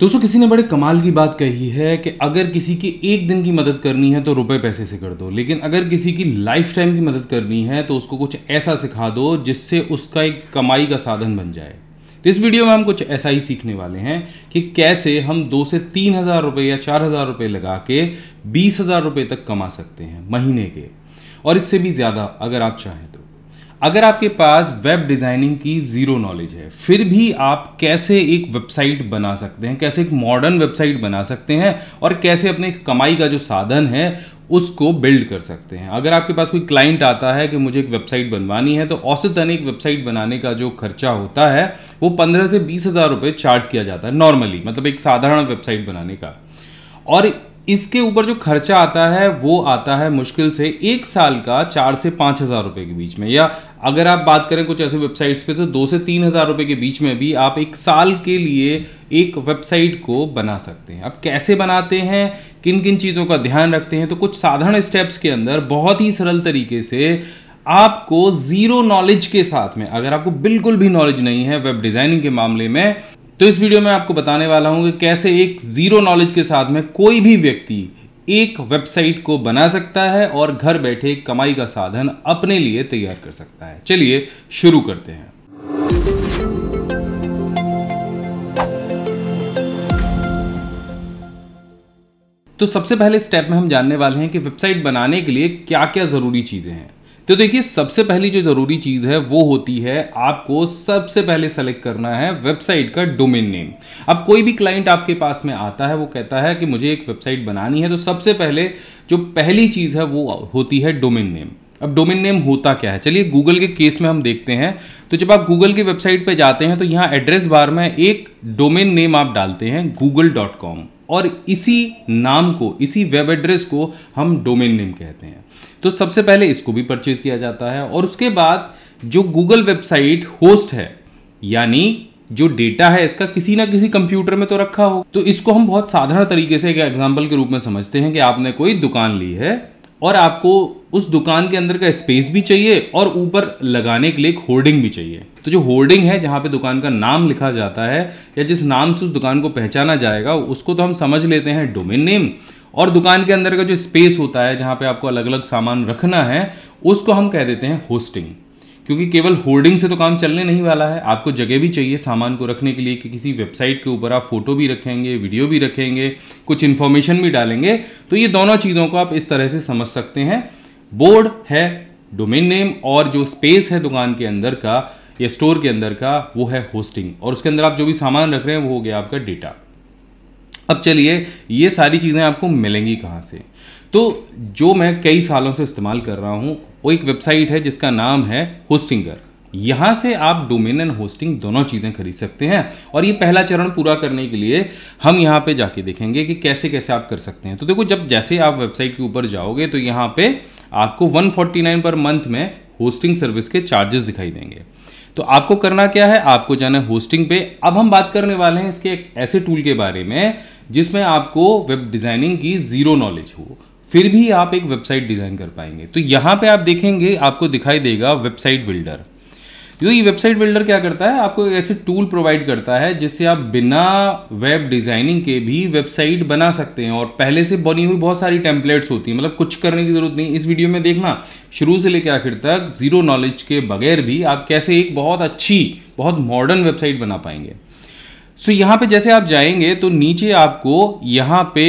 दोस्तों किसी ने बड़े कमाल की बात कही है कि अगर किसी की एक दिन की मदद करनी है तो रुपए पैसे से कर दो लेकिन अगर किसी की लाइफ टाइम की मदद करनी है तो उसको कुछ ऐसा सिखा दो जिससे उसका एक कमाई का साधन बन जाए तो इस वीडियो में हम कुछ ऐसा ही सीखने वाले हैं कि कैसे हम दो से तीन हज़ार रुपये या चार हज़ार रुपये लगा के बीस हज़ार रुपये तक कमा सकते हैं महीने के और इससे भी ज़्यादा अगर आप चाहें तो अगर आपके पास वेब डिज़ाइनिंग की ज़ीरो नॉलेज है फिर भी आप कैसे एक वेबसाइट बना सकते हैं कैसे एक मॉडर्न वेबसाइट बना सकते हैं और कैसे अपने कमाई का जो साधन है उसको बिल्ड कर सकते हैं अगर आपके पास कोई क्लाइंट आता है कि मुझे एक वेबसाइट बनवानी है तो औसतन एक वेबसाइट बनाने का जो खर्चा होता है वो पंद्रह से बीस हज़ार रुपये चार्ज किया जाता है नॉर्मली मतलब एक साधारण वेबसाइट बनाने का और इसके ऊपर जो खर्चा आता है वो आता है मुश्किल से एक साल का चार से पाँच हज़ार रुपये के बीच में या अगर आप बात करें कुछ ऐसे वेबसाइट्स पे तो दो से तीन हज़ार रुपये के बीच में भी आप एक साल के लिए एक वेबसाइट को बना सकते हैं अब कैसे बनाते हैं किन किन चीज़ों का ध्यान रखते हैं तो कुछ साधारण स्टेप्स के अंदर बहुत ही सरल तरीके से आपको ज़ीरो नॉलेज के साथ में अगर आपको बिल्कुल भी नॉलेज नहीं है वेब डिज़ाइनिंग के मामले में तो इस वीडियो में आपको बताने वाला हूं कि कैसे एक ज़ीरो नॉलेज के साथ में कोई भी व्यक्ति एक वेबसाइट को बना सकता है और घर बैठे कमाई का साधन अपने लिए तैयार कर सकता है चलिए शुरू करते हैं तो सबसे पहले स्टेप में हम जानने वाले हैं कि वेबसाइट बनाने के लिए क्या क्या ज़रूरी चीज़ें हैं तो देखिए सबसे पहली जो ज़रूरी चीज़ है वो होती है आपको सबसे पहले सेलेक्ट करना है वेबसाइट का डोमेन नेम अब कोई भी क्लाइंट आपके पास में आता है वो कहता है कि मुझे एक वेबसाइट बनानी है तो सबसे पहले जो पहली चीज़ है वो होती है डोमेन नेम अब डोमेन नेम होता क्या है चलिए गूगल के केस में हम देखते हैं तो जब आप गूगल की वेबसाइट पर जाते हैं तो यहाँ एड्रेस बार में एक डोमेन नेम आप डालते हैं गूगल डॉट कॉम और इसी नाम को इसी वेब एड्रेस को हम डोमेन नेम कहते हैं तो सबसे पहले इसको भी परचेज किया जाता है और उसके बाद जो गूगल वेबसाइट होस्ट है यानी जो डेटा है इसका किसी ना किसी कंप्यूटर में तो रखा हो तो इसको हम बहुत साधारण तरीके से एक एग्जाम्पल के रूप में समझते हैं कि आपने कोई दुकान ली है और आपको उस दुकान के अंदर का स्पेस भी चाहिए और ऊपर लगाने के लिए एक होर्डिंग भी चाहिए तो जो होर्डिंग है जहाँ पे दुकान का नाम लिखा जाता है या जिस नाम से उस दुकान को पहचाना जाएगा उसको तो हम समझ लेते हैं डोमेन नेम और दुकान के अंदर का जो स्पेस होता है जहाँ पे आपको अलग अलग सामान रखना है उसको हम कह देते हैं होस्टिंग क्योंकि केवल होर्डिंग से तो काम चलने नहीं वाला है आपको जगह भी चाहिए सामान को रखने के लिए कि किसी वेबसाइट के ऊपर आप फोटो भी रखेंगे वीडियो भी रखेंगे कुछ इन्फॉर्मेशन भी डालेंगे तो ये दोनों चीज़ों को आप इस तरह से समझ सकते हैं बोर्ड है डोमेन नेम और जो स्पेस है दुकान के अंदर का या स्टोर के अंदर का वो है होस्टिंग और उसके अंदर आप जो भी सामान रख रहे हैं वो हो गया आपका डेटा अब चलिए ये सारी चीज़ें आपको मिलेंगी कहाँ से तो जो मैं कई सालों से इस्तेमाल कर रहा हूँ वो एक वेबसाइट है जिसका नाम है होस्टिंगर यहां से आप डोमेन एंड होस्टिंग दोनों चीज़ें खरीद सकते हैं और ये पहला चरण पूरा करने के लिए हम यहां पे जाके देखेंगे कि कैसे कैसे आप कर सकते हैं तो देखो जब जैसे आप वेबसाइट के ऊपर जाओगे तो यहां पे आपको 149 पर मंथ में होस्टिंग सर्विस के चार्जेस दिखाई देंगे तो आपको करना क्या है आपको जाना है होस्टिंग पे अब हम बात करने वाले हैं इसके एक ऐसे टूल के बारे में जिसमें आपको वेब डिज़ाइनिंग की ज़ीरो नॉलेज हो फिर भी आप एक वेबसाइट डिज़ाइन कर पाएंगे तो यहाँ पे आप देखेंगे आपको दिखाई देगा वेबसाइट बिल्डर जो तो ये वेबसाइट बिल्डर क्या करता है आपको ऐसे टूल प्रोवाइड करता है जिससे आप बिना वेब डिज़ाइनिंग के भी वेबसाइट बना सकते हैं और पहले से बनी हुई बहुत सारी टेम्पलेट्स होती हैं मतलब कुछ करने की ज़रूरत नहीं इस वीडियो में देखना शुरू से लेकर आखिर तक ज़ीरो नॉलेज के बगैर भी आप कैसे एक बहुत अच्छी बहुत मॉडर्न वेबसाइट बना पाएंगे सो so, यहाँ पे जैसे आप जाएंगे तो नीचे आपको यहाँ पे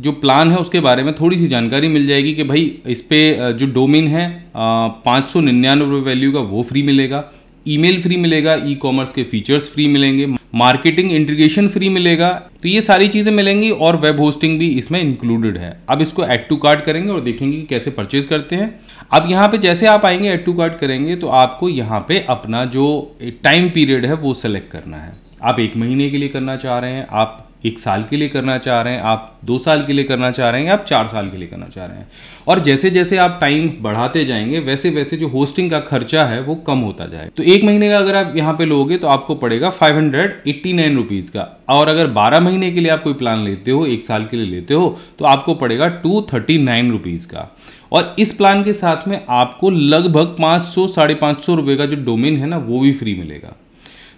जो प्लान है उसके बारे में थोड़ी सी जानकारी मिल जाएगी कि भाई इस पर जो डोमेन है पाँच सौ निन्यानवे वैल्यू का वो फ्री मिलेगा ईमेल फ्री मिलेगा ई कॉमर्स के फीचर्स फ्री मिलेंगे मार्केटिंग इंटीग्रेशन फ्री मिलेगा तो ये सारी चीज़ें मिलेंगी और वेब होस्टिंग भी इसमें इंक्लूडेड है अब इसको एड टू कार्ड करेंगे और देखेंगे कि कैसे परचेज करते हैं अब यहाँ पे जैसे आप आएंगे एड टू कार्ड करेंगे तो आपको यहाँ पे अपना जो टाइम पीरियड है वो सेलेक्ट करना है आप एक महीने के लिए करना चाह रहे हैं आप एक साल के लिए करना चाह रहे हैं आप दो साल के लिए करना चाह रहे हैं आप चार साल के लिए करना चाह रहे हैं और जैसे जैसे आप टाइम बढ़ाते जाएंगे वैसे वैसे जो होस्टिंग का खर्चा है वो कम होता जाएगा तो एक महीने का अगर आप यहाँ पे लोगे तो आपको पड़ेगा five hundred eighty nine rupees का और अगर बारह महीने के लिए आप कोई प्लान लेते हो एक साल के लिए लेते हो तो आपको पड़ेगा टू थर्टी नाइन रुपीज़ का और इस प्लान के साथ में आपको लगभग पाँच सौ साढ़े पाँच सौ रुपये का जो डोमेन है ना वो भी फ्री मिलेगा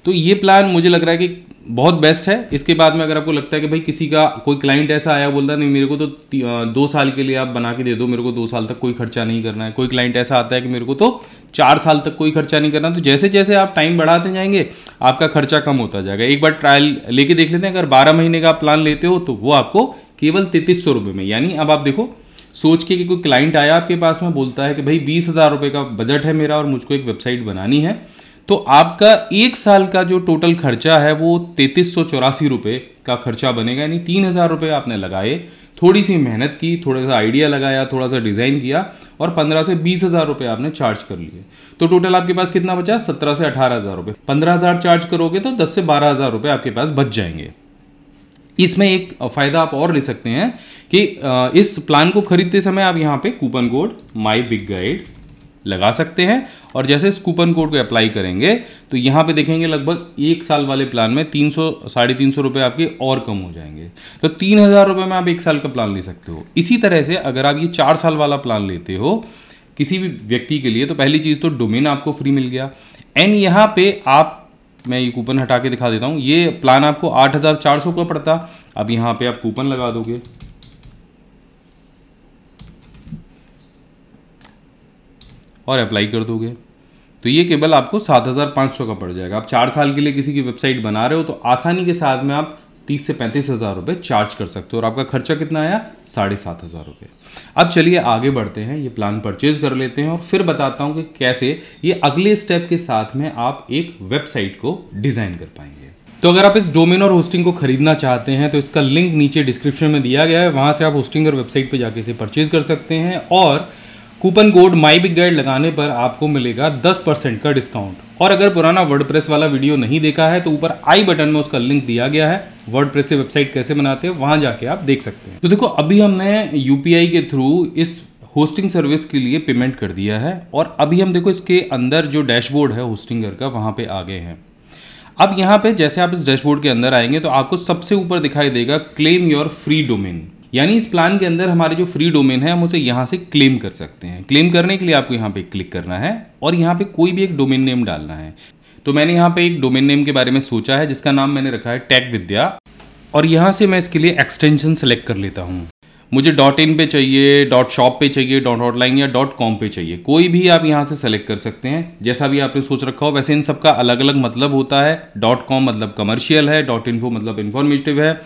तो ये प्लान मुझे लग रहा है कि बहुत बेस्ट है इसके बाद में अगर आपको लगता है कि भाई किसी का कोई क्लाइंट ऐसा आया बोलता नहीं मेरे को तो दो साल के लिए आप बना के दे दो मेरे को दो साल तक कोई खर्चा नहीं करना है कोई क्लाइंट ऐसा आता है कि मेरे को तो चार साल तक कोई खर्चा नहीं करना तो जैसे जैसे आप टाइम बढ़ाते जाएंगे आपका खर्चा कम होता जाएगा एक बार ट्रायल लेके देख लेते हैं अगर बारह महीने का प्लान लेते हो तो वो आपको केवल तैतीस सौ रुपये में यानी अब आप देखो सोच के कि कोई क्लाइंट आया आपके पास में बोलता है कि भाई बीस हज़ार रुपये का बजट है मेरा और मुझको एक वेबसाइट बनानी है तो आपका एक साल का जो टोटल खर्चा है वो तैतीस सौ चौरासी रुपये का खर्चा बनेगा यानी तीन हज़ार रुपये आपने लगाए थोड़ी सी मेहनत की थोड़ा सा आइडिया लगाया थोड़ा सा डिज़ाइन किया और पंद्रह से बीस हज़ार रुपये आपने चार्ज कर लिए तो टोटल आपके पास कितना बचा सत्रह से अठारह हज़ार रुपये पंद्रह हज़ार चार्ज करोगे तो दस से बारह हज़ार रुपये आपके पास बच जाएंगे इसमें एक फ़ायदा आप और ले सकते हैं कि इस प्लान को खरीदते समय आप यहाँ पे coupon code my big guide लगा सकते हैं और जैसे इस कूपन कोड को अप्लाई करेंगे तो यहाँ पे देखेंगे लगभग एक साल वाले प्लान में तीन सौ साढ़े तीन सौ रुपये आपके और कम हो जाएंगे तो तीन हज़ार रुपये में आप एक साल का प्लान ले सकते हो इसी तरह से अगर आप ये चार साल वाला प्लान लेते हो किसी भी व्यक्ति के लिए तो पहली चीज़ तो डोमेन आपको फ्री मिल गया एंड यहाँ पे आप मैं ये कूपन हटा के दिखा देता हूँ ये प्लान आपको आठ हज़ार चार सौ का पड़ता अब यहाँ पे आप कूपन लगा दोगे और अप्लाई कर दोगे तो ये केवल आपको सात हज़ार पाँच सौ का पड़ जाएगा आप चार साल के लिए किसी की वेबसाइट बना रहे हो तो आसानी के साथ में आप तीस से पैंतीस हज़ार रुपये चार्ज कर सकते हो और आपका खर्चा कितना आया साढ़े सात हज़ार रुपये अब चलिए आगे बढ़ते हैं ये प्लान परचेज कर लेते हैं और फिर बताता हूँ कि कैसे ये अगले स्टेप के साथ में आप एक वेबसाइट को डिज़ाइन कर पाएंगे तो अगर आप इस डोमेन और होस्टिंग को खरीदना चाहते हैं तो इसका लिंक नीचे डिस्क्रिप्शन में दिया गया है वहाँ से आप होस्टिंग और वेबसाइट पर जाके इसे परचेज कर सकते हैं और coupon code my big guide लगाने पर आपको मिलेगा 10 परसेंट का डिस्काउंट और अगर पुराना वर्ड वाला वीडियो नहीं देखा है तो ऊपर आई बटन में उसका लिंक दिया गया है वर्ड प्रेस से वेबसाइट कैसे बनाते हैं वहां जाके आप देख सकते हैं तो देखो अभी हमने यूपीआई के थ्रू इस होस्टिंग सर्विस के लिए पेमेंट कर दिया है और अभी हम देखो इसके अंदर जो डैशबोर्ड है होस्टिंगर का वहाँ पे आ गए हैं अब यहाँ पे जैसे आप इस डैशबोर्ड के अंदर आएंगे तो आपको सबसे ऊपर दिखाई देगा क्लेम योर फ्री डोमेन यानी इस प्लान के अंदर हमारे जो फ्री डोमेन है हम उसे यहाँ से क्लेम कर सकते हैं क्लेम करने के लिए आपको यहाँ पे क्लिक करना है और यहाँ पे कोई भी एक डोमेन नेम डालना है तो मैंने यहाँ पे एक डोमेन नेम के बारे में सोचा है जिसका नाम मैंने रखा है टेक विद्या और यहाँ से मैं इसके लिए एक्सटेंशन सेलेक्ट कर लेता हूँ मुझे डॉट इन पे चाहिए डॉट शॉप पे चाहिए डॉट ऑनलाइन या डॉट कॉम पे चाहिए कोई भी आप यहाँ से सेलेक्ट कर सकते हैं जैसा भी आपने सोच रखा हो वैसे इन सबका अलग अलग मतलब होता है डॉट कॉम मतलब कमर्शियल है डॉट इन्फो मतलब इन्फॉर्मेटिव है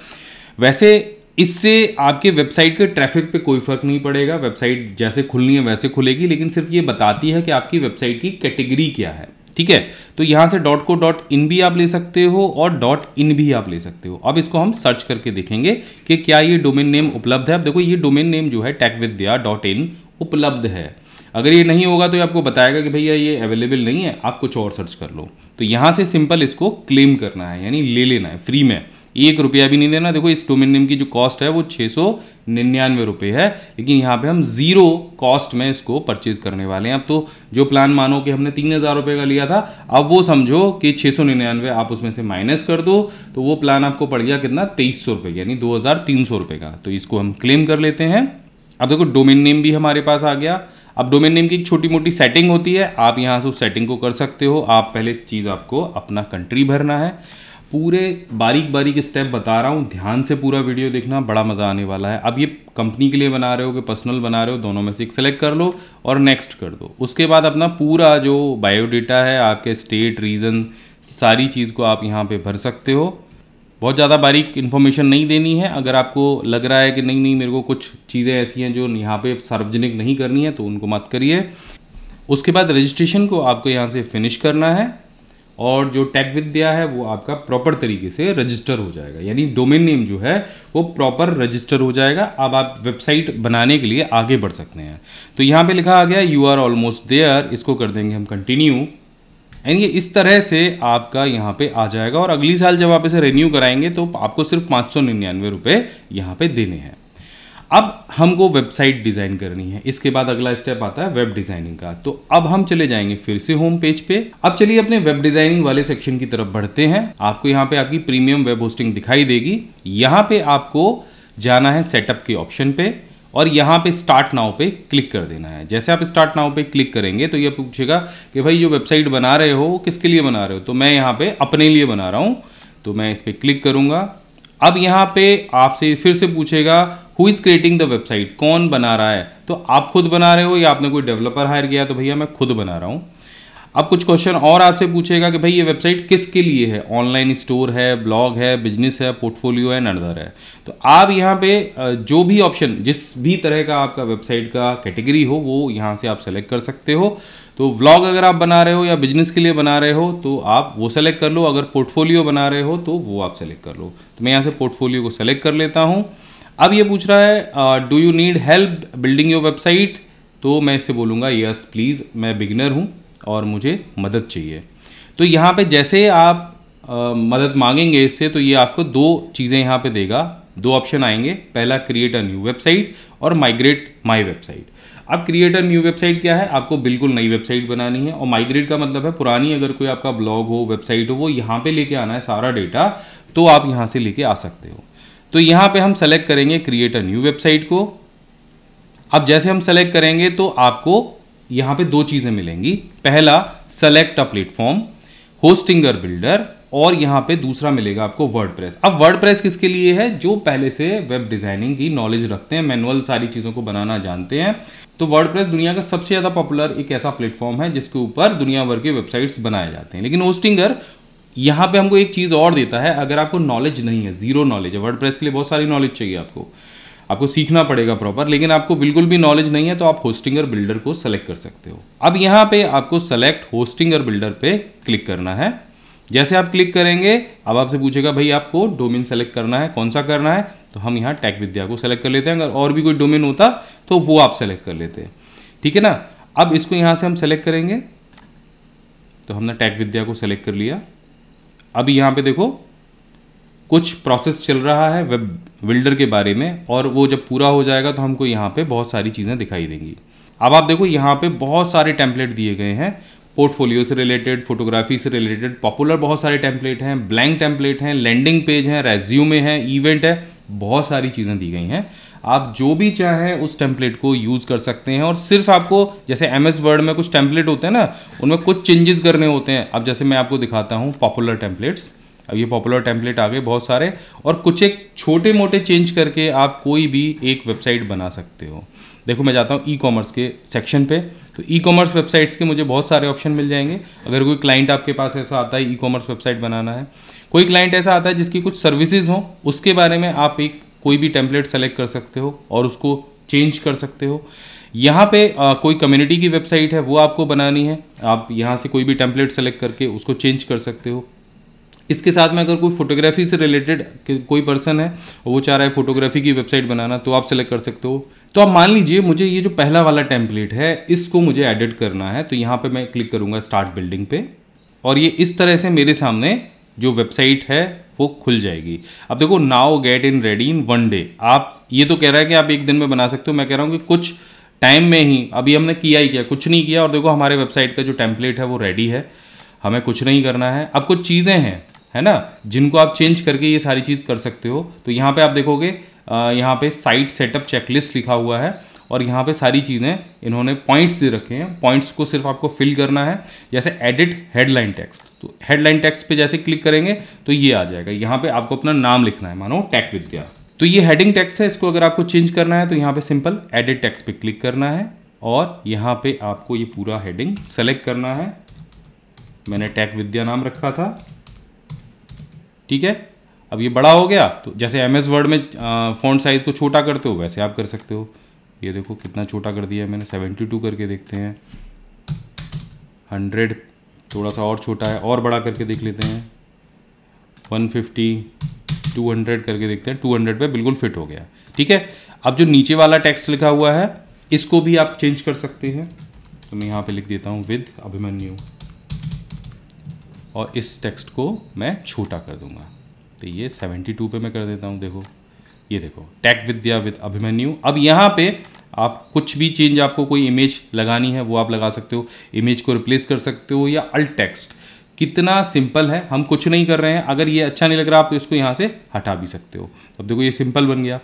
वैसे इससे आपके वेबसाइट के ट्रैफिक पे कोई फ़र्क नहीं पड़ेगा वेबसाइट जैसे खुलनी है वैसे खुलेगी लेकिन सिर्फ ये बताती है कि आपकी वेबसाइट की कैटेगरी क्या है ठीक है तो यहाँ से डॉट को डॉट इन भी आप ले सकते हो और डॉट इन भी आप ले सकते हो अब इसको हम सर्च करके देखेंगे कि क्या ये डोमेन नेम उपलब्ध है अब देखो ये डोमेन नेम जो है टैक विद्या डॉट इन उपलब्ध है अगर ये नहीं होगा तो ये आपको बताएगा कि भैया ये अवेलेबल नहीं है आप कुछ और सर्च कर लो तो यहाँ से सिंपल इसको क्लेम करना है यानी ले लेना है फ्री में एक रुपया भी नहीं देना देखो इस डोमेन नेम की जो कॉस्ट है वो छः सौ निन्यानवे रुपये है लेकिन यहाँ पे हम ज़ीरो कॉस्ट में इसको परचेज करने वाले हैं अब तो जो प्लान मानो कि हमने तीन हज़ार रुपये का लिया था अब वो समझो कि छः सौ निन्यानवे आप उसमें से माइनस कर दो तो वो प्लान आपको पड़ गया कितना तेईस सौ रुपये यानी दो हज़ार तीन सौ रुपये का तो इसको हम क्लेम कर लेते हैं अब देखो डोमेन नेम भी हमारे पास आ गया अब डोमेन नेम की छोटी मोटी सेटिंग होती है आप यहाँ से उस सेटिंग को कर सकते हो आप पहले चीज़ आपको अपना कंट्री भरना है पूरे बारीक बारीक स्टेप बता रहा हूँ ध्यान से पूरा वीडियो देखना बड़ा मज़ा आने वाला है अब ये कंपनी के लिए बना रहे हो कि पर्सनल बना रहे हो दोनों में से एक सेलेक्ट कर लो और नेक्स्ट कर दो उसके बाद अपना पूरा जो बायोडेटा है आपके स्टेट रीजन सारी चीज़ को आप यहाँ पर भर सकते हो बहुत ज़्यादा बारीक इन्फॉर्मेशन नहीं देनी है अगर आपको लग रहा है कि नहीं नहीं मेरे को कुछ चीज़ें ऐसी हैं जो यहाँ पे सार्वजनिक नहीं करनी है तो उनको मत करिए उसके बाद रजिस्ट्रेशन को आपको यहाँ से फिनिश करना है और जो टैग विद दिया है वो आपका प्रॉपर तरीके से रजिस्टर हो जाएगा यानी डोमेन नेम जो है वो प्रॉपर रजिस्टर हो जाएगा अब आप वेबसाइट बनाने के लिए आगे बढ़ सकते हैं तो यहाँ पे लिखा आ गया यू आर ऑलमोस्ट देयर इसको कर देंगे हम कंटिन्यू एंड ये इस तरह से आपका यहाँ पे आ जाएगा और अगली साल जब आप इसे रिन्यू कराएंगे तो आपको सिर्फ पाँच सौ निन्यानवे रुपये यहाँ पर देने हैं अब हमको वेबसाइट डिज़ाइन करनी है इसके बाद अगला स्टेप आता है वेब डिज़ाइनिंग का तो अब हम चले जाएंगे फिर से होम पेज पे अब चलिए अपने वेब डिज़ाइनिंग वाले सेक्शन की तरफ बढ़ते हैं आपको यहाँ पे आपकी प्रीमियम वेब होस्टिंग दिखाई देगी यहाँ पे आपको जाना है सेटअप के ऑप्शन पे और यहाँ पे स्टार्ट नाउ पे क्लिक कर देना है जैसे आप स्टार्ट नाउ पे क्लिक करेंगे तो ये पूछेगा कि भाई जो वेबसाइट बना रहे हो किसके लिए बना रहे हो तो मैं यहाँ पे अपने लिए बना रहा हूँ तो मैं इस पर क्लिक करूंगा अब यहाँ पे आपसे फिर से पूछेगा who is creating the website कौन बना रहा है तो आप खुद बना रहे हो या आपने कोई डेवलपर हायर किया तो भैया मैं खुद बना रहा हूँ अब कुछ क्वेश्चन और आपसे पूछेगा कि भाई ये वेबसाइट किसके लिए है ऑनलाइन स्टोर है ब्लॉग है बिजनेस है पोर्टफोलियो है नर्दर है तो आप यहाँ पे जो भी ऑप्शन जिस भी तरह का आपका वेबसाइट का कैटेगरी हो वो यहाँ से आप सेलेक्ट कर सकते हो तो व्लॉग अगर आप बना रहे हो या बिजनेस के लिए बना रहे हो तो आप वो सेलेक्ट कर लो अगर पोर्टफोलियो बना रहे हो तो वो आप सेलेक्ट कर लो तो मैं यहाँ से पोर्टफोलियो को सेलेक्ट कर लेता हूँ अब ये पूछ रहा है do you need help building your website तो मैं इससे बोलूँगा यस प्लीज़ मैं बिगनर हूँ और मुझे मदद चाहिए तो यहाँ पे जैसे आप आ, मदद मांगेंगे इससे तो ये आपको दो चीज़ें यहाँ पे देगा दो ऑप्शन आएंगे पहला क्रिएट अ न्यू वेबसाइट और माइग्रेट माई वेबसाइट अब क्रिएट अ न्यू वेबसाइट क्या है आपको बिल्कुल नई वेबसाइट बनानी है और माइग्रेट का मतलब है पुरानी अगर कोई आपका ब्लॉग हो वेबसाइट हो वो यहाँ पे लेके आना है सारा डेटा तो आप यहाँ से लेके आ सकते हो तो यहाँ पे हम सेलेक्ट करेंगे क्रिएट अ न्यू वेबसाइट को अब जैसे हम सेलेक्ट करेंगे तो आपको यहाँ पे दो चीज़ें मिलेंगी पहला सेलेक्ट अ प्लेटफॉर्म होस्टिंग और बिल्डर और यहाँ पे दूसरा मिलेगा आपको प्रेस अब प्रेस किसके लिए है जो पहले से वेब डिज़ाइनिंग की नॉलेज रखते हैं मैनुअल सारी चीज़ों को बनाना जानते हैं तो प्रेस दुनिया का सबसे ज़्यादा पॉपुलर एक ऐसा प्लेटफॉर्म है जिसके ऊपर दुनिया भर के वेबसाइट्स बनाए जाते हैं लेकिन होस्टिंगर यहाँ पे हमको एक चीज़ और देता है अगर आपको नॉलेज नहीं है जीरो नॉलेज है वर्ड के लिए बहुत सारी नॉलेज चाहिए आपको आपको सीखना पड़ेगा प्रॉपर लेकिन आपको बिल्कुल भी नॉलेज नहीं है तो आप होस्टिंग और बिल्डर को सेलेक्ट कर सकते हो अब यहाँ पे आपको सेलेक्ट होस्टिंग और बिल्डर पे क्लिक करना है जैसे आप क्लिक करेंगे अब आपसे पूछेगा भाई आपको डोमेन सेलेक्ट करना है कौन सा करना है तो हम यहाँ टैक विद्या को सेलेक्ट कर लेते हैं अगर और भी कोई डोमेन होता तो वो आप सेलेक्ट कर लेते हैं ठीक है ना अब इसको यहाँ से हम सेलेक्ट करेंगे तो हमने टैक विद्या को सेलेक्ट कर लिया अभी यहाँ पे देखो कुछ प्रोसेस चल रहा है वेब बिल्डर के बारे में और वो जब पूरा हो जाएगा तो हमको यहाँ पे बहुत सारी चीज़ें दिखाई देंगी अब आप देखो यहाँ पे बहुत सारे टेम्पलेट दिए गए हैं पोर्टफोलियो से रिलेटेड फोटोग्राफी से रिलेटेड पॉपुलर बहुत सारे टेम्पलेट हैं ब्लैंक टेम्पलेट हैं लैंडिंग पेज हैं रेज्यूमे हैं इवेंट है बहुत सारी चीज़ें दी गई हैं आप जो भी चाहें उस टेम्पलेट को यूज़ कर सकते हैं और सिर्फ आपको जैसे एम एस वर्ड में कुछ टेम्पलेट होते हैं ना उनमें कुछ चेंजेस करने होते हैं अब जैसे मैं आपको दिखाता हूँ पॉपुलर टेम्पलेट्स अब ये पॉपुलर टेम्पलेट आ गए बहुत सारे और कुछ एक छोटे मोटे चेंज करके आप कोई भी एक वेबसाइट बना सकते हो देखो मैं जाता हूँ ई कॉमर्स के सेक्शन पे तो ई कॉमर्स वेबसाइट्स के मुझे बहुत सारे ऑप्शन मिल जाएंगे अगर कोई क्लाइंट आपके पास ऐसा आता है ई कॉमर्स वेबसाइट बनाना है कोई क्लाइंट ऐसा आता है जिसकी कुछ सर्विसेज हों उसके बारे में आप एक कोई भी टेम्पलेट सेलेक्ट कर सकते हो और उसको चेंज कर सकते हो यहाँ पे आ, कोई कम्युनिटी की वेबसाइट है वो आपको बनानी है आप यहाँ से कोई भी टेम्पलेट सेलेक्ट करके उसको चेंज कर सकते हो इसके साथ में अगर कोई फोटोग्राफी से रिलेटेड कोई पर्सन है वो चाह रहा है फोटोग्राफी की वेबसाइट बनाना तो आप सेलेक्ट कर सकते हो तो आप मान लीजिए मुझे ये जो पहला वाला टेम्पलेट है इसको मुझे एडिट करना है तो यहाँ पर मैं क्लिक करूँगा स्टार्ट बिल्डिंग पे और ये इस तरह से मेरे सामने जो वेबसाइट है वो खुल जाएगी अब देखो now get in ready in one day आप ये तो कह रहा है कि आप एक दिन में बना सकते हो मैं कह रहा हूँ कि कुछ टाइम में ही अभी हमने किया ही किया कुछ नहीं किया और देखो हमारे वेबसाइट का जो टेम्पलेट है वो रेडी है हमें कुछ नहीं करना है अब कुछ चीज़ें हैं है ना जिनको आप चेंज करके ये सारी चीज़ कर सकते हो तो यहाँ पे आप देखोगे यहाँ पे साइट सेटअप चेकलिस्ट लिखा हुआ है और यहाँ पे सारी चीज़ें इन्होंने पॉइंट्स दे रखे हैं पॉइंट्स को सिर्फ आपको फिल करना है जैसे एडिट हेडलाइन टेक्स्ट तो हेडलाइन टेक्स्ट पे जैसे क्लिक करेंगे तो ये आ जाएगा यहाँ पे आपको अपना नाम लिखना है मानो टेक विद्या तो ये हेडिंग टेक्स्ट है इसको अगर आपको चेंज करना है तो यहाँ पर सिंपल एडिट टैक्स पे क्लिक करना है और यहाँ पर आपको ये पूरा हेडिंग सेलेक्ट करना है मैंने टेक विद्या नाम रखा था ठीक है अब ये बड़ा हो गया तो जैसे एम एस वर्ड में फ़ॉन्ट साइज़ को छोटा करते हो वैसे आप कर सकते हो ये देखो कितना छोटा कर दिया है मैंने सेवेंटी टू करके देखते हैं हंड्रेड थोड़ा सा और छोटा है और बड़ा करके देख लेते हैं वन फिफ्टी टू हंड्रेड करके देखते हैं टू हंड्रेड पर बिल्कुल फिट हो गया ठीक है अब जो नीचे वाला टेक्स्ट लिखा हुआ है इसको भी आप चेंज कर सकते हैं तो मैं यहाँ पे लिख देता हूँ विद अभिमन्यु और इस टेक्स्ट को मैं छोटा कर दूंगा तो ये 72 पे मैं कर देता हूँ देखो ये देखो टेक विद्या विद अभिमन्यु अब यहाँ पे आप कुछ भी चेंज आपको कोई इमेज लगानी है वो आप लगा सकते हो इमेज को रिप्लेस कर सकते हो या अल्ट टेक्स्ट कितना सिंपल है हम कुछ नहीं कर रहे हैं अगर ये अच्छा नहीं लग रहा आप इसको यहाँ से हटा भी सकते हो अब देखो ये सिंपल बन गया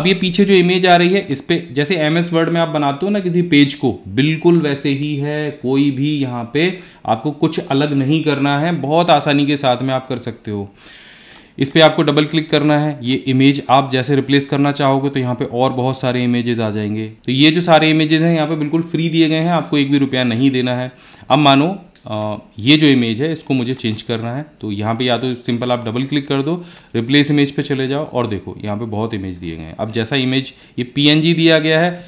अब ये पीछे जो इमेज आ रही है इस पर जैसे एम एस वर्ड में आप बनाते हो ना किसी पेज को बिल्कुल वैसे ही है कोई भी यहाँ पे आपको कुछ अलग नहीं करना है बहुत आसानी के साथ में आप कर सकते हो इस पर आपको डबल क्लिक करना है ये इमेज आप जैसे रिप्लेस करना चाहोगे तो यहाँ पे और बहुत सारे इमेजेस आ जाएंगे तो ये जो सारे इमेजेस हैं यहाँ पे बिल्कुल फ्री दिए गए हैं आपको एक भी रुपया नहीं देना है अब मानो आ, ये जो इमेज है इसको मुझे चेंज करना है तो यहाँ पे या तो सिंपल आप डबल क्लिक कर दो रिप्लेस इमेज पे चले जाओ और देखो यहाँ पे बहुत इमेज दिए गए हैं अब जैसा इमेज ये पीएनजी दिया गया है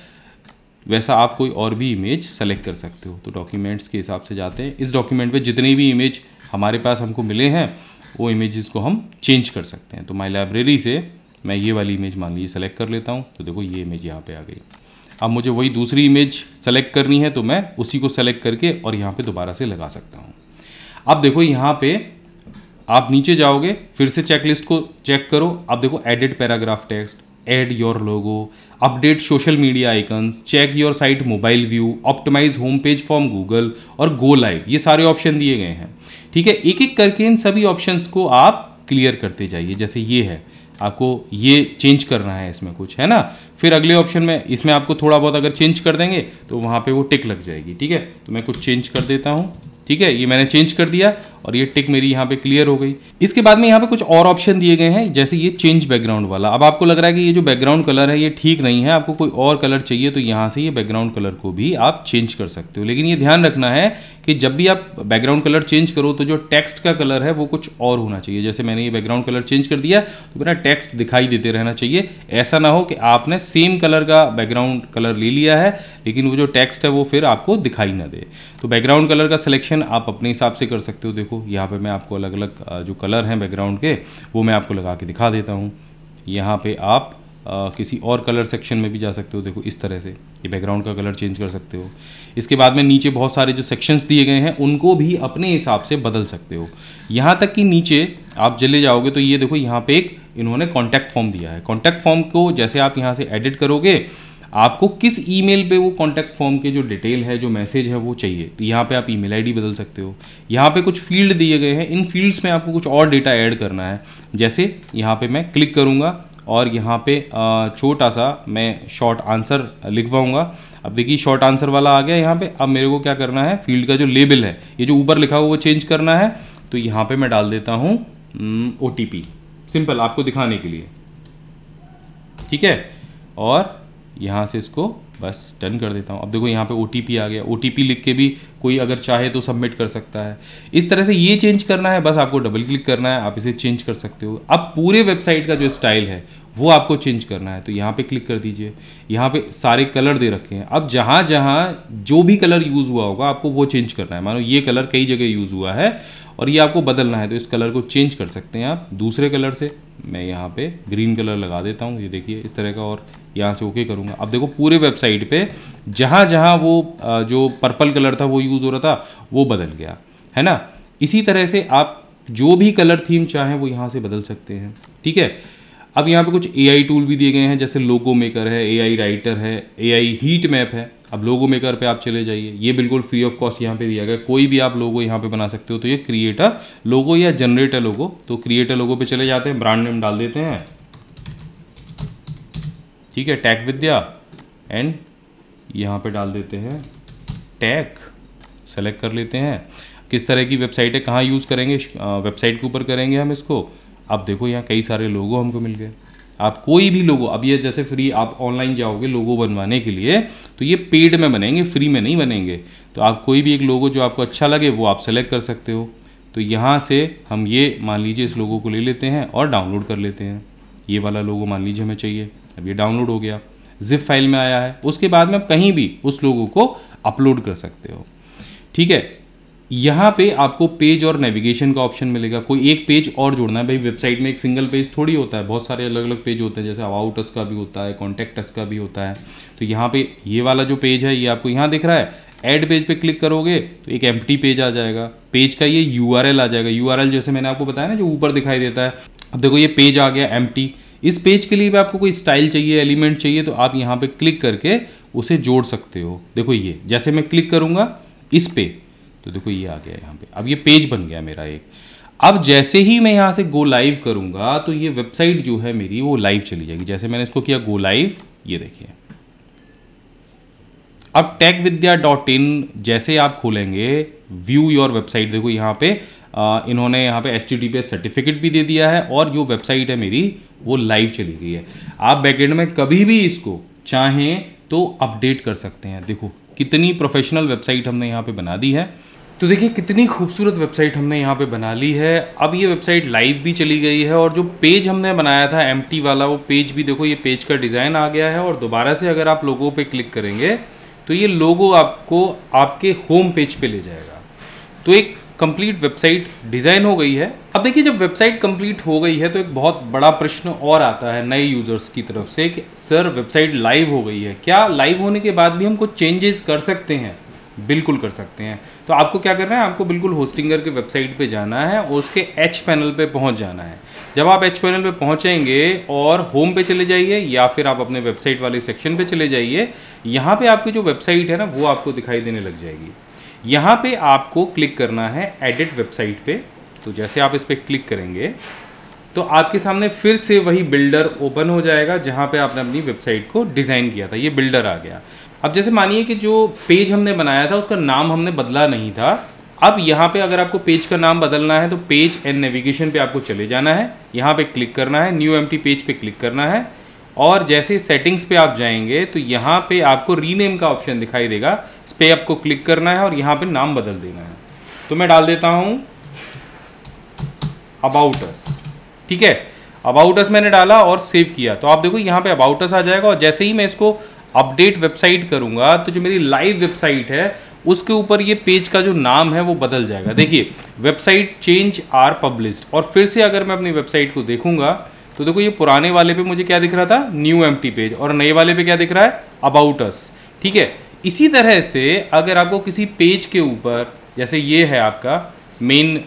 वैसा आप कोई और भी इमेज सेलेक्ट कर सकते हो तो डॉक्यूमेंट्स के हिसाब से जाते हैं इस डॉक्यूमेंट पे जितने भी इमेज हमारे पास हमको मिले हैं वो इमेजेस को हम चेंज कर सकते हैं तो माई लाइब्रेरी से मैं ये वाली इमेज मान लीजिए सेलेक्ट कर लेता हूँ तो देखो ये इमेज यहाँ पे आ गई अब मुझे वही दूसरी इमेज सेलेक्ट करनी है तो मैं उसी को सेलेक्ट करके और यहाँ पे दोबारा से लगा सकता हूँ अब देखो यहाँ पे आप नीचे जाओगे फिर से चेकलिस्ट को चेक करो अब देखो edit paragraph text add your logo update social media icons check your site mobile view optimise home page form Google और गो लाइव ये सारे ऑप्शन दिए गए हैं ठीक है एक एक करके इन सभी ऑप्शंस को आप क्लियर करते जाइए जैसे ये है आपको ये चेंज करना है इसमें कुछ है ना फिर अगले ऑप्शन में इसमें आपको थोड़ा बहुत अगर चेंज कर देंगे तो वहाँ पे वो टिक लग जाएगी ठीक है तो मैं कुछ चेंज कर देता हूँ ठीक है ये मैंने चेंज कर दिया और ये टिक मेरी यहाँ पे क्लियर हो गई इसके बाद में यहाँ पे कुछ और ऑप्शन दिए गए हैं जैसे ये चेंज बैकग्राउंड वाला अब आपको लग रहा है कि ये जो बैकग्राउंड कलर है ये ठीक नहीं है आपको कोई और कलर चाहिए तो यहाँ से ये बैकग्राउंड कलर को भी आप चेंज कर सकते हो लेकिन ये ध्यान रखना है कि जब भी आप बैकग्राउंड कलर चेंज करो तो जो टेक्स्ट का कलर है वो कुछ और होना चाहिए जैसे मैंने ये बैकग्राउंड कलर चेंज कर दिया तो मेरा टेक्स्ट दिखाई देते रहना चाहिए ऐसा ना हो कि आपने सेम कलर का बैकग्राउंड कलर ले लिया है लेकिन वो जो टेक्स्ट है वो फिर आपको दिखाई ना दे तो बैकग्राउंड कलर का सिलेक्शन आप अपने हिसाब से कर सकते हो देखो देखो यहाँ पे मैं आपको अलग अलग जो कलर हैं बैकग्राउंड के वो मैं आपको लगा के दिखा देता हूँ यहाँ पे आप आ, किसी और कलर सेक्शन में भी जा सकते हो देखो इस तरह से ये बैकग्राउंड का कलर चेंज कर सकते हो इसके बाद में नीचे बहुत सारे जो सेक्शंस दिए गए हैं उनको भी अपने हिसाब से बदल सकते हो यहाँ तक कि नीचे आप चले जाओगे तो ये देखो यहाँ पे एक इन्होंने कॉन्टैक्ट फॉर्म दिया है कॉन्टैक्ट फॉर्म को जैसे आप यहाँ से एडिट करोगे आपको किस ईमेल पे वो कॉन्टैक्ट फॉर्म के जो डिटेल है जो मैसेज है वो चाहिए तो यहाँ पे आप ईमेल आईडी बदल सकते हो यहाँ पे कुछ फील्ड दिए गए हैं इन फील्ड्स में आपको कुछ और डेटा ऐड करना है जैसे यहाँ पे मैं क्लिक करूँगा और यहाँ पे छोटा सा मैं शॉर्ट आंसर लिखवाऊँगा अब देखिए शॉर्ट आंसर वाला आ गया यहाँ पे अब मेरे को क्या करना है फील्ड का जो लेबल है ये जो ऊपर लिखा हुआ वो चेंज करना है तो यहाँ पे मैं डाल देता हूँ ओ सिंपल आपको दिखाने के लिए ठीक है और यहाँ से इसको बस डन कर देता हूँ अब देखो यहाँ पे ओ आ गया ओ लिख के भी कोई अगर चाहे तो सबमिट कर सकता है इस तरह से ये चेंज करना है बस आपको डबल क्लिक करना है आप इसे चेंज कर सकते हो अब पूरे वेबसाइट का जो स्टाइल है वो आपको चेंज करना है तो यहाँ पे क्लिक कर दीजिए यहाँ पे सारे कलर दे रखे हैं अब जहाँ जहाँ जो भी कलर यूज़ हुआ होगा आपको वो चेंज करना है मानो ये कलर कई जगह यूज़ हुआ है और ये आपको बदलना है तो इस कलर को चेंज कर सकते हैं आप दूसरे कलर से मैं यहाँ पे ग्रीन कलर लगा देता हूँ ये देखिए इस तरह का और यहाँ से ओके करूँगा अब देखो पूरे वेबसाइट पे जहाँ जहाँ वो जो पर्पल कलर था वो यूज़ हो रहा था वो बदल गया है ना इसी तरह से आप जो भी कलर थीम चाहें वो यहाँ से बदल सकते हैं ठीक है अब यहाँ पे कुछ ए टूल भी दिए गए हैं जैसे लोगो मेकर है ए राइटर है ए हीट मैप है अब लोगो मेकर पे आप चले जाइए ये बिल्कुल फ्री ऑफ कॉस्ट यहाँ पे दिया गया कोई भी आप लोगो यहाँ पे बना सकते हो तो ये क्रिएटर लोगो या जनरेटर लोगो तो क्रिएटर लोगो पे चले जाते हैं ब्रांड नेम डाल देते हैं ठीक है टैक विद्या एंड यहाँ पे डाल देते हैं टैक सेलेक्ट कर लेते हैं किस तरह की वेबसाइट है कहाँ यूज़ करेंगे वेबसाइट के ऊपर करेंगे हम इसको आप देखो यहाँ कई सारे लोगो हमको मिल गए आप कोई भी लोगो अब ये जैसे फ्री आप ऑनलाइन जाओगे लोगो बनवाने के लिए तो ये पेड में बनेंगे फ्री में नहीं बनेंगे तो आप कोई भी एक लोगो जो आपको अच्छा लगे वो आप सेलेक्ट कर सकते हो तो यहाँ से हम ये मान लीजिए इस लोगो को ले लेते हैं और डाउनलोड कर लेते हैं ये वाला लोगो मान लीजिए हमें चाहिए अब ये डाउनलोड हो गया जिप फाइल में आया है उसके बाद में आप कहीं भी उस लोगो को अपलोड कर सकते हो ठीक है यहाँ पे आपको पेज और नेविगेशन का ऑप्शन मिलेगा कोई एक पेज और जोड़ना है भाई वेबसाइट में एक सिंगल पेज थोड़ी होता है बहुत सारे अलग अलग पेज होते हैं जैसे अबाउट अस का भी होता है कॉन्टैक्ट अस का भी होता है तो यहाँ पे ये वाला जो पेज है ये आपको यहाँ दिख रहा है एड पेज पे क्लिक करोगे तो एक एम पेज आ जाएगा पेज का ये यू आ जाएगा यू जैसे मैंने आपको बताया ना जो ऊपर दिखाई देता है अब देखो ये पेज आ गया एम इस पेज के लिए भी आपको कोई स्टाइल चाहिए एलिमेंट चाहिए तो आप यहाँ पे क्लिक करके उसे जोड़ सकते हो देखो ये जैसे मैं क्लिक करूँगा इस पे तो देखो ये आ गया यहाँ पे अब ये पेज बन गया मेरा एक अब जैसे ही मैं यहाँ से गो लाइव करूँगा तो ये वेबसाइट जो है मेरी वो लाइव चली जाएगी जैसे मैंने इसको किया गो लाइव ये देखिए अब टेक विद्या डॉट इन जैसे आप खोलेंगे व्यू योर वेबसाइट देखो यहाँ पे आ, इन्होंने यहाँ पे एच टी सर्टिफिकेट भी दे दिया है और जो वेबसाइट है मेरी वो लाइव चली गई है आप बैकेंड में कभी भी इसको चाहें तो अपडेट कर सकते हैं देखो कितनी प्रोफेशनल वेबसाइट हमने यहाँ पे बना दी है तो देखिए कितनी खूबसूरत वेबसाइट हमने यहाँ पे बना ली है अब ये वेबसाइट लाइव भी चली गई है और जो पेज हमने बनाया था एम वाला वो पेज भी देखो ये पेज का डिज़ाइन आ गया है और दोबारा से अगर आप लोगों पे क्लिक करेंगे तो ये लोगो आपको आपके होम पेज पे ले जाएगा तो एक कंप्लीट वेबसाइट डिज़ाइन हो गई है अब देखिए जब वेबसाइट कंप्लीट हो गई है तो एक बहुत बड़ा प्रश्न और आता है नए यूज़र्स की तरफ से कि सर वेबसाइट लाइव हो गई है क्या लाइव होने के बाद भी हम कुछ चेंजेस कर सकते हैं बिल्कुल कर सकते हैं तो आपको क्या करना है आपको बिल्कुल होस्टिंगर के वेबसाइट पे जाना है और उसके एच पैनल पे पहुंच जाना है जब आप एच पैनल पे पहुंचेंगे और होम पे चले जाइए या फिर आप अपने वेबसाइट वाले सेक्शन पे चले जाइए यहाँ पे आपकी जो वेबसाइट है ना वो आपको दिखाई देने लग जाएगी यहाँ पे आपको क्लिक करना है एडिट वेबसाइट पे तो जैसे आप इस पर क्लिक करेंगे तो आपके सामने फिर से वही बिल्डर ओपन हो जाएगा जहाँ पे आपने अपनी वेबसाइट को डिज़ाइन किया था ये बिल्डर आ गया अब जैसे मानिए कि जो पेज हमने बनाया था उसका नाम हमने बदला नहीं था अब यहाँ पे अगर आपको पेज का नाम बदलना है तो पेज एंड नेविगेशन पे आपको चले जाना है यहाँ पे क्लिक करना है न्यू एम पेज पे क्लिक करना है और जैसे सेटिंग्स पे आप जाएंगे तो यहाँ पे आपको रीनेम का ऑप्शन दिखाई देगा इस पर आपको क्लिक करना है और यहाँ पे नाम बदल देना है तो मैं डाल देता हूँ अबाउटस ठीक है अबाउटस मैंने डाला और सेव किया तो आप देखो यहाँ पे अबाउटस आ जाएगा और जैसे ही मैं इसको अपडेट वेबसाइट करूंगा तो जो मेरी लाइव वेबसाइट है उसके ऊपर ये पेज का जो नाम है वो बदल जाएगा देखिए वेबसाइट चेंज आर पब्लिस्ड और फिर से अगर मैं अपनी वेबसाइट को देखूंगा तो देखो ये पुराने वाले पे मुझे क्या दिख रहा था न्यू एम पेज और नए वाले पे क्या दिख रहा है अबाउट अस ठीक है इसी तरह से अगर आपको किसी पेज के ऊपर जैसे ये है आपका मेन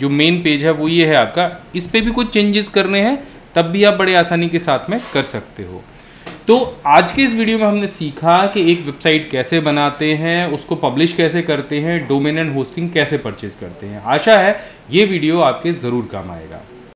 जो मेन पेज है वो ये है आपका इस पर भी कुछ चेंजेस करने हैं तब भी आप बड़े आसानी के साथ में कर सकते हो तो आज के इस वीडियो में हमने सीखा कि एक वेबसाइट कैसे बनाते हैं उसको पब्लिश कैसे करते हैं डोमेन एंड होस्टिंग कैसे परचेज करते हैं आशा है ये वीडियो आपके ज़रूर काम आएगा